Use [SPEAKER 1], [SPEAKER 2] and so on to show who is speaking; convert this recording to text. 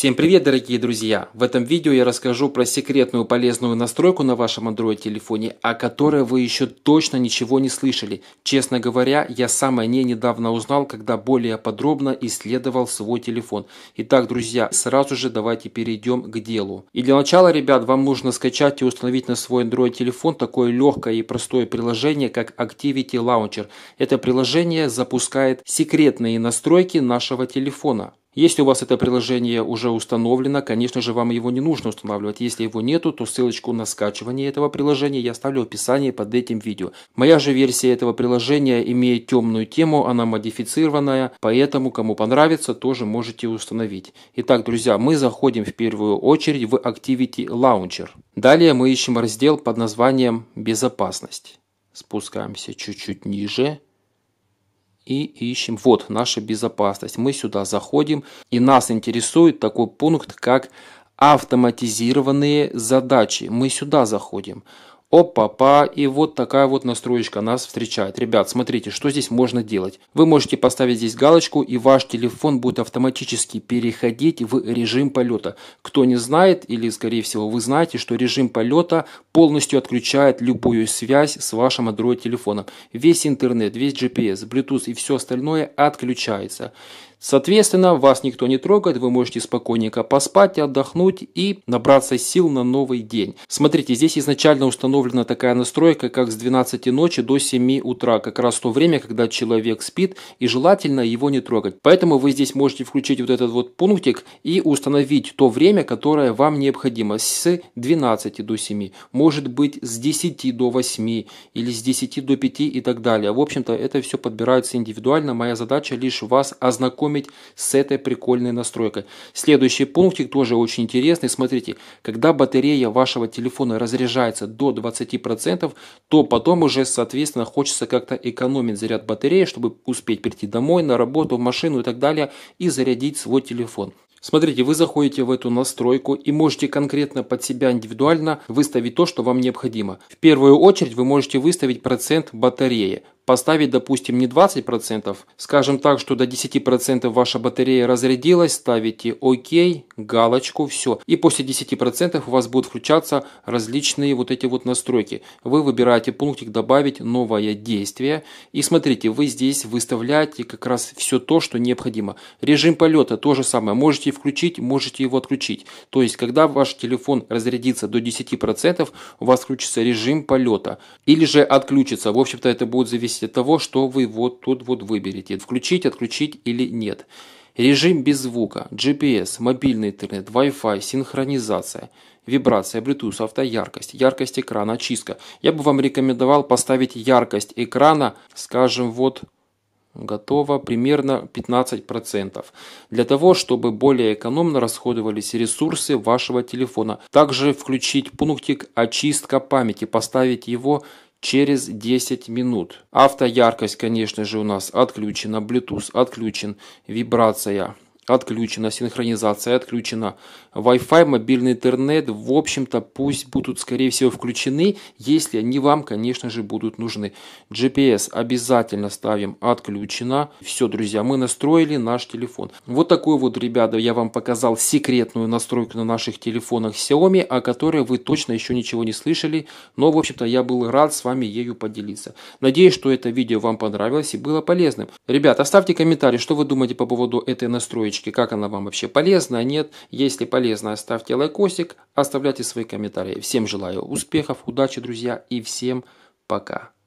[SPEAKER 1] Всем привет, дорогие друзья! В этом видео я расскажу про секретную полезную настройку на вашем Android телефоне, о которой вы еще точно ничего не слышали. Честно говоря, я сам о ней недавно узнал, когда более подробно исследовал свой телефон. Итак, друзья, сразу же давайте перейдем к делу. И для начала, ребят, вам нужно скачать и установить на свой Android телефон такое легкое и простое приложение, как Activity Launcher. Это приложение запускает секретные настройки нашего телефона. Если у вас это приложение уже установлено, конечно же, вам его не нужно устанавливать. Если его нету, то ссылочку на скачивание этого приложения я оставлю в описании под этим видео. Моя же версия этого приложения имеет темную тему, она модифицированная, поэтому кому понравится, тоже можете установить. Итак, друзья, мы заходим в первую очередь в Activity Launcher. Далее мы ищем раздел под названием «Безопасность». Спускаемся чуть-чуть ниже и ищем. Вот наша безопасность. Мы сюда заходим и нас интересует такой пункт, как автоматизированные задачи. Мы сюда заходим. Опа-па, и вот такая вот настроечка нас встречает. Ребят, смотрите, что здесь можно делать. Вы можете поставить здесь галочку, и ваш телефон будет автоматически переходить в режим полета. Кто не знает, или скорее всего вы знаете, что режим полета полностью отключает любую связь с вашим Android телефоном. Весь интернет, весь GPS, Bluetooth и все остальное отключается. Соответственно, вас никто не трогает, вы можете спокойненько поспать, отдохнуть и набраться сил на новый день. Смотрите, здесь изначально установлено установлена такая настройка, как с 12 ночи до 7 утра, как раз то время, когда человек спит, и желательно его не трогать. Поэтому вы здесь можете включить вот этот вот пунктик и установить то время, которое вам необходимо, с 12 до 7, может быть с 10 до 8 или с 10 до 5 и так далее. В общем-то, это все подбирается индивидуально. Моя задача лишь вас ознакомить с этой прикольной настройкой. Следующий пунктик тоже очень интересный. Смотрите, когда батарея вашего телефона разряжается до 20 20%, то потом уже, соответственно, хочется как-то экономить заряд батареи, чтобы успеть прийти домой, на работу, в машину и так далее, и зарядить свой телефон. Смотрите, вы заходите в эту настройку и можете конкретно под себя индивидуально выставить то, что вам необходимо. В первую очередь вы можете выставить процент батареи поставить, допустим, не 20%, скажем так, что до 10% ваша батарея разрядилась, ставите ОК, галочку, все. И после 10% у вас будут включаться различные вот эти вот настройки. Вы выбираете пунктик «Добавить новое действие». И смотрите, вы здесь выставляете как раз все то, что необходимо. Режим полета то же самое. Можете включить, можете его отключить. То есть, когда ваш телефон разрядится до 10%, у вас включится режим полета. Или же отключится. В общем-то, это будет зависеть зависимости от того, что вы вот тут вот выберете, включить, отключить или нет. Режим без звука, GPS, мобильный интернет, Wi-Fi, синхронизация, вибрация, Bluetooth, автояркость, яркость экрана, очистка. Я бы вам рекомендовал поставить яркость экрана, скажем, вот готово примерно 15%, для того, чтобы более экономно расходовались ресурсы вашего телефона. Также включить пунктик «Очистка памяти», поставить его через 10 минут. Автояркость, конечно же, у нас отключена, Bluetooth отключен, вибрация отключена, синхронизация отключена, Wi-Fi, мобильный интернет, в общем-то, пусть будут, скорее всего, включены, если они вам, конечно же, будут нужны. GPS обязательно ставим отключено. Все, друзья, мы настроили наш телефон. Вот такой вот, ребята, я вам показал секретную настройку на наших телефонах Xiaomi, о которой вы точно еще ничего не слышали, но, в общем-то, я был рад с вами ею поделиться. Надеюсь, что это видео вам понравилось и было полезным. Ребят, оставьте комментарий, что вы думаете по поводу этой настройки табличке, как она вам вообще полезна, а нет. Если полезна, ставьте лайкосик, оставляйте свои комментарии. Всем желаю успехов, удачи, друзья, и всем пока.